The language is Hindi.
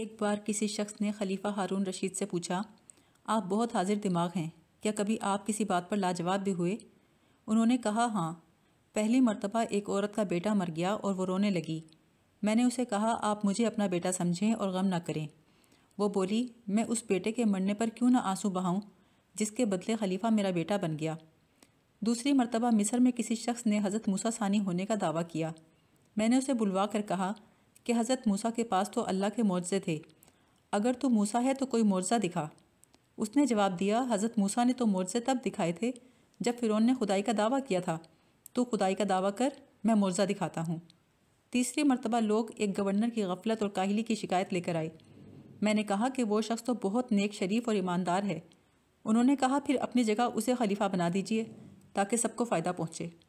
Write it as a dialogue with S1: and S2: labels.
S1: एक बार किसी शख्स ने खलीफा हारून रशीद से पूछा आप बहुत हाजिर दिमाग हैं क्या कभी आप किसी बात पर लाजवाब भी हुए उन्होंने कहा हाँ पहली मरतबा एक औरत का बेटा मर गया और वो रोने लगी मैंने उसे कहा आप मुझे अपना बेटा समझें और गम ना करें वो बोली मैं उस बेटे के मरने पर क्यों ना आंसू बहाऊँ जिसके बदले खलीफा मेरा बेटा बन गया दूसरी मरतबा मिस्र में किसी शख्स ने हज़रत मूसा सानी होने का दावा किया मैंने उसे बुलवा कर कहा कि हज़रत मूसा के पास तो अल्लाह के मुआवजे थे अगर तो मूसा है तो कोई मुआवजा दिखा उसने जवाब दिया हज़रत मूसा ने तो मुआवजे तब दिखाए थे जब फ़िरौन ने खुदाई का दावा किया था तो खुदाई का दावा कर मैं मुआवजा दिखाता हूँ तीसरी मरतबा लोग एक गवर्नर की गफलत और काहली की शिकायत लेकर आए मैंने कहा कि वो शख्स तो बहुत नेक शरीफ और ईमानदार है उन्होंने कहा फिर अपनी जगह उसे खलीफा बना दीजिए ताकि सबको फ़ायदा पहुँचे